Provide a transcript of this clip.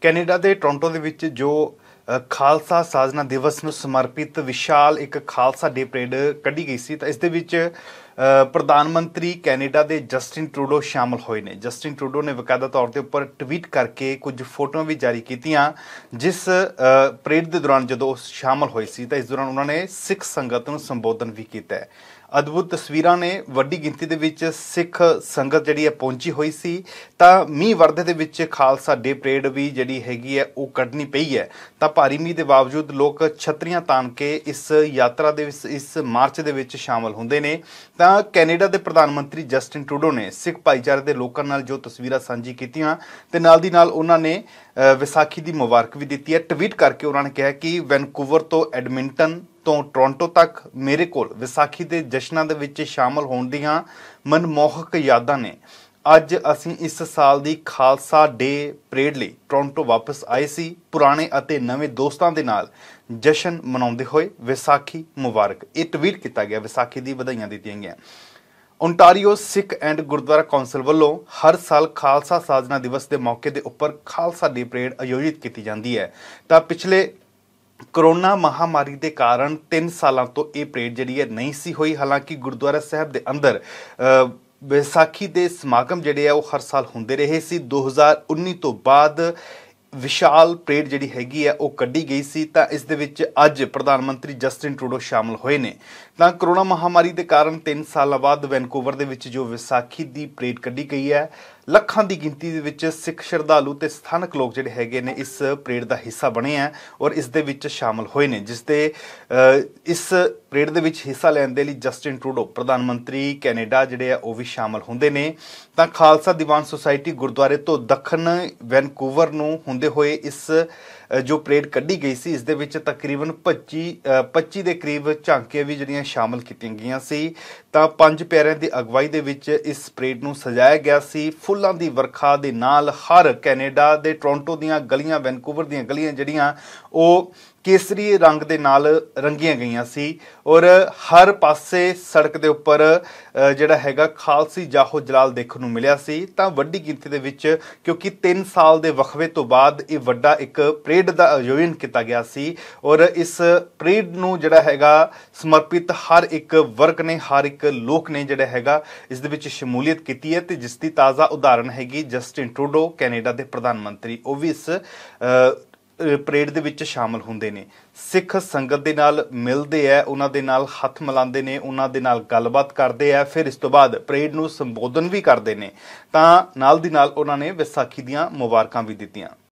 Canada ਦੇ Toronto ਦੇ ਵਿੱਚ ਜੋ ਖਾਲਸਾ ਸਾਜਨਾ ਦਿਵਸ ਨੂੰ ਸਮਰਪਿਤ ਵਿਸ਼ਾਲ ਇੱਕ ਖਾਲਸਾ ਡੇ ਪਰੇਡ ਕੱਢੀ ਗਈ ਸੀ ਤਾਂ ਇਸ ਦੇ ਵਿੱਚ ਪ੍ਰਧਾਨ ਮੰਤਰੀ ਕੈਨੇਡਾ ਦੇ ਜਸਟਿਨ ਟਰੂਡੋ ਸ਼ਾਮਲ ਹੋਏ ਨੇ ਜਸਟਿਨ ਟਰੂਡੋ ਨੇ ਵਕਾਇਦਾ ਤੌਰ ਤੇ ਉੱਪਰ ਟਵੀਟ ਕਰਕੇ ਕੁਝ ਫੋਟੋਆਂ ਵੀ ਜਾਰੀ ਕੀਤੀਆਂ ਜਿਸ ਪ੍ਰੇਡ ਦੇ ਦੌਰਾਨ ਜਦੋਂ ਉਹ ਸ਼ਾਮਲ ਹੋਏ ਸੀ ਤਾਂ ਇਸ ਦੌਰਾਨ ਉਹਨਾਂ ਨੇ ਸਿੱਖ ਸੰਗਤ ਨੂੰ ਸੰਬੋਧਨ ਵੀ ਕੀਤਾ ਹੈ ਅਦਭੁਤ ਤਸਵੀਰਾਂ ਨੇ ਵੱਡੀ ਗਿਣਤੀ ਦੇ ਵਿੱਚ ਸਿੱਖ ਸੰਗਤ ਜਿਹੜੀ ਹੈ ਪਹੁੰਚੀ ਹੋਈ ਸੀ ਤਾਂ ਮੀਂਹ ਵਰਦੇ ਦੇ ਵਿੱਚ ਖਾਲਸਾ ਡੇ ਪ੍ਰੇਡ ਵੀ ਜਿਹੜੀ ਹੈਗੀ ਹੈ ਉਹ ਕੱਢਣੀ ਪਈ ਹੈ ਤਾਂ ਭਾਰੀ ਮੀਂਹ ਦੇ ਬਾਵਜੂਦ ਲੋਕ ਛਤਰੀਆਂ ਤਾਨ ਕੇ ਇਸ ਯਾਤਰਾ ਦੇ ਇਸ ਮਾਰਚ ਦੇ ਵਿੱਚ ਸ਼ਾਮਲ ਹੁੰਦੇ ਨੇ ਤਾਂ ਪਹਿਲਾਂ ਕੈਨੇਡਾ ਦੇ ਪ੍ਰਧਾਨ ਮੰਤਰੀ ਜਸਟਿਨ ਟਰੂਡੋ ਨੇ ਸਿੱਖ ਭਾਈਚਾਰੇ ਦੇ ਲੋਕਾਂ ਨਾਲ ਜੋ ਤਸਵੀਰਾਂ ਸਾਂਝੀ ਕੀਤੀਆਂ ਤੇ ਨਾਲ ਦੀ ਨਾਲ ਉਹਨਾਂ ਨੇ ਵਿਸਾਖੀ ਦੀ ਮੁਬਾਰਕ ਵੀ ਦਿੱਤੀ ਹੈ ਟਵੀਟ ਕਰਕੇ ਉਹਨਾਂ ਨੇ ਕਿਹਾ ਕਿ ਵੈਨਕੂਵਰ ਤੋਂ ਐਡਮਿੰਟਨ ਤੋਂ ਟੋਰਾਂਟੋ ਤੱਕ ਮੇਰੇ ਕੋਲ ਵਿਸਾਖੀ ਦੇ ਜਸ਼ਨਾਂ ਦੇ ਵਿੱਚ ਸ਼ਾਮਲ ਹੋਣ ਦੀਆਂ ਮਨਮੋਹਕ ਯਾਦਾਂ ਨੇ ਅੱਜ ਅਸੀਂ ਇਸ ਸਾਲ ਦੀ ਖਾਲਸਾ ਡੇ ਪਰੇਡ ਲਈ ਟੋਰਾਂਟੋ ਵਾਪਸ ਆਏ ਸੀ ਪੁਰਾਣੇ ਅਤੇ ਨਵੇਂ ਦੋਸਤਾਂ ਦੇ ਨਾਲ ਜਸ਼ਨ ਮਨਾਉਂਦੇ ਹੋਏ ਵਿਸਾਖੀ ਮੁਬਾਰਕ ਇਹ ਟਵੀਟ ਕੀਤਾ ਗਿਆ ਵਿਸਾਖੀ ਦੀ ਵਧਾਈਆਂ ਦਿੱਤੀਆਂ ਗਈਆਂ Ontario Sikh and Gurdwara council ਵੱਲੋਂ ਹਰ ਸਾਲ ਖਾਲਸਾ ਸਾਜਨਾ ਦਿਵਸ ਦੇ ਮੌਕੇ ਦੇ ਉੱਪਰ ਖਾਲਸਾ ਡੇ ਪਰੇਡ ਆਯੋਜਿਤ ਕੀਤੀ ਜਾਂਦੀ ਹੈ ਤਾਂ ਪਿਛਲੇ ਕਰੋਨਾ ਮਹਾਮਾਰੀ ਦੇ ਕਾਰਨ 3 ਸਾਲਾਂ ਤੋਂ ਇਹ ਪਰੇਡ ਜਿਹੜੀ ਹੈ ਨਹੀਂ ਸੀ ਹੋਈ ਹਾਲਾਂਕਿ ਗੁਰਦੁਆਰਾ ਸਾਹਿਬ ਦੇ ਅੰਦਰ ਵਿਸਾਖੀ ਦੇ ਸਮਾਗਮ ਜਿਹੜੇ ਆ ਉਹ ਹਰ ਸਾਲ ਹੁੰਦੇ ਰਹੇ ਸੀ 2019 ਤੋਂ ਬਾਅਦ ਵਿਸ਼ਾਲ ਪ੍ਰੇਡ ਜਿਹੜੀ ਹੈਗੀ ਆ ਉਹ ਕੱਢੀ ਗਈ ਸੀ ਤਾਂ ਇਸ ਦੇ ਵਿੱਚ ਅੱਜ ਪ੍ਰਧਾਨ ਮੰਤਰੀ ਜਸਟਿਨ ਟਰੂਡੋ ਸ਼ਾਮਲ ਹੋਏ ਨੇ ਤਾਂ ਕਰੋਨਾ ਮਹਾਮਾਰੀ ਦੇ ਕਾਰਨ 3 ਸਾਲਾਂ ਬਾਅਦ ਵੈਨਕੂਵਰ ਦੇ ਵਿੱਚ ਜੋ ਵਿਸਾਖੀ ਦੀ ਪ੍ਰੇਡ ਕੱਢੀ ਗਈ ਹੈ ਲੱਖਾਂ ਦੀ ਗਿਣਤੀ ਦੇ ਵਿੱਚ ਸਿੱਖ ਸ਼ਰਧਾਲੂ ਤੇ ਸਥਾਨਕ ਲੋਕ ਜਿਹੜੇ ਹੈਗੇ ਨੇ ਇਸ ਪ੍ਰੇਡ ਦਾ ਹਿੱਸਾ ਬਣੇ ਆ ਔਰ ਇਸ ਦੇ ਵਿੱਚ ਸ਼ਾਮਲ ਹੋਏ ਨੇ ਜਿਸ ਦੇ ਇਸ ਪ੍ਰੇਡ ਦੇ ਵਿੱਚ ਹਿੱਸਾ ਲੈਣ ਦੇ ਲਈ ਜਸਟਿਨ ਟਰੂਡੋ ਪ੍ਰਧਾਨ ਮੰਤਰੀ ਕੈਨੇਡਾ ਜਿਹੜੇ ਆ ਉਹ ਵੀ ਸ਼ਾਮਲ ਹੁੰਦੇ ਨੇ ਤਾਂ ਖਾਲਸਾ ਦੀਵਾਨ ਸੁਸਾਇਟੀ ਗੁਰਦੁਆਰੇ ਤੋਂ ਦੱਖਣ ਵੈਨਕੂਵਰ ਨੂੰ ਹੁੰਦੇ ਹੋਏ ਇਸ ਜੋ ਪ੍ਰੇਡ ਕੱਢੀ ਗਈ ਸੀ ਇਸ ਦੇ ਵਿੱਚ ਤਕਰੀਬਨ 25 25 ਦੇ ਕਰੀਬ ਝਾਂਕੇ ਵੀ ਜਿਹੜੀਆਂ ਸ਼ਾਮਲ ਕੀਤੀਆਂ ਗਈਆਂ ਸੀ ਤਾਂ ਪੰਜ ਪਿਆਰਿਆਂ ਦੀ ਅਗਵਾਈ ਦੇ ਵਿੱਚ ਇਸ ਪ੍ਰੇਡ ਨੂੰ ਸਜਾਇਆ ਗਿਆ ਸੀ ਫੁੱਲ ਫੁੱਲਾਂ ਦੀ ਵਰਖਾ ਦੇ ਨਾਲ ਹਰ ਕੈਨੇਡਾ ਦੇ ਟੋਰਾਂਟੋ ਦੀਆਂ ਗਲੀਆਂ ਵੈਨਕੂਵਰ ਦੀਆਂ ਗਲੀਆਂ ਜਿਹੜੀਆਂ ਉਹ ਕੇਸਰੀ ਰੰਗ ਦੇ ਨਾਲ ਰੰਗੀਆਂ ਗਈਆਂ ਸੀ ਔਰ ਹਰ ਪਾਸੇ ਸੜਕ ਦੇ ਉੱਪਰ ਜਿਹੜਾ ਹੈਗਾ ਖਾਲਸੀ ਜਾਹੋ ਜਲਾਲ ਦੇਖਣ ਨੂੰ ਮਿਲਿਆ ਸੀ ਤਾਂ ਵੱਡੀ ਗਿਣਤੀ ਦੇ ਵਿੱਚ ਕਿਉਂਕਿ 3 ਸਾਲ ਦੇ ਵਖਵੇ ਤੋਂ ਬਾਅਦ ਇਹ ਵੱਡਾ ਇੱਕ ਪ੍ਰੇਡ ਦਾ ਆਯੋਜਨ ਕੀਤਾ ਗਿਆ ਸੀ ਔਰ ਇਸ ਪ੍ਰੇਡ ਨੂੰ ਜਿਹੜਾ ਹੈਗਾ ਸਮਰਪਿਤ ਹਰ ਇੱਕ ਵਰਗ ਨੇ ਹਰ ਇੱਕ ਲੋਕ ਨੇ ਜਿਹੜਾ ਹੈਗਾ ਇਸ ਦੇ ਵਿੱਚ ਸ਼ਮੂਲੀਅਤ ਕੀਤੀ ਹੈ ਤੇ ਜਿਸ ਦੀ ਤਾਜ਼ਾ ਉਦਾਹਰਨ ਹੈਗੀ ਜਸਟਿਨ ਟਰੂਡੋ ਕੈਨੇਡਾ ਦੇ ਪ੍ਰਧਾਨ ਮੰਤਰੀ ਉਹ ਵੀ ਇਸ ਪਰੇਡ ਦੇ ਵਿੱਚ ਸ਼ਾਮਲ ਹੁੰਦੇ ਨੇ ਸਿੱਖ ਸੰਗਤ ਦੇ ਨਾਲ ਮਿਲਦੇ ਆ ਉਹਨਾਂ ਦੇ ਨਾਲ ਹੱਥ ਮਿਲਾਉਂਦੇ ਨੇ ਉਹਨਾਂ ਦੇ ਨਾਲ ਗੱਲਬਾਤ ਕਰਦੇ ਆ ਫਿਰ ਇਸ ਤੋਂ ਬਾਅਦ ਪਰੇਡ ਨੂੰ ਸੰਬੋਧਨ ਵੀ ਕਰਦੇ ਨੇ ਤਾਂ ਨਾਲ ਦੀ ਨਾਲ ਉਹਨਾਂ ਨੇ ਵਿਸਾਖੀ ਦੀਆਂ ਮੁਬਾਰਕਾਂ ਵੀ ਦਿੱਤੀਆਂ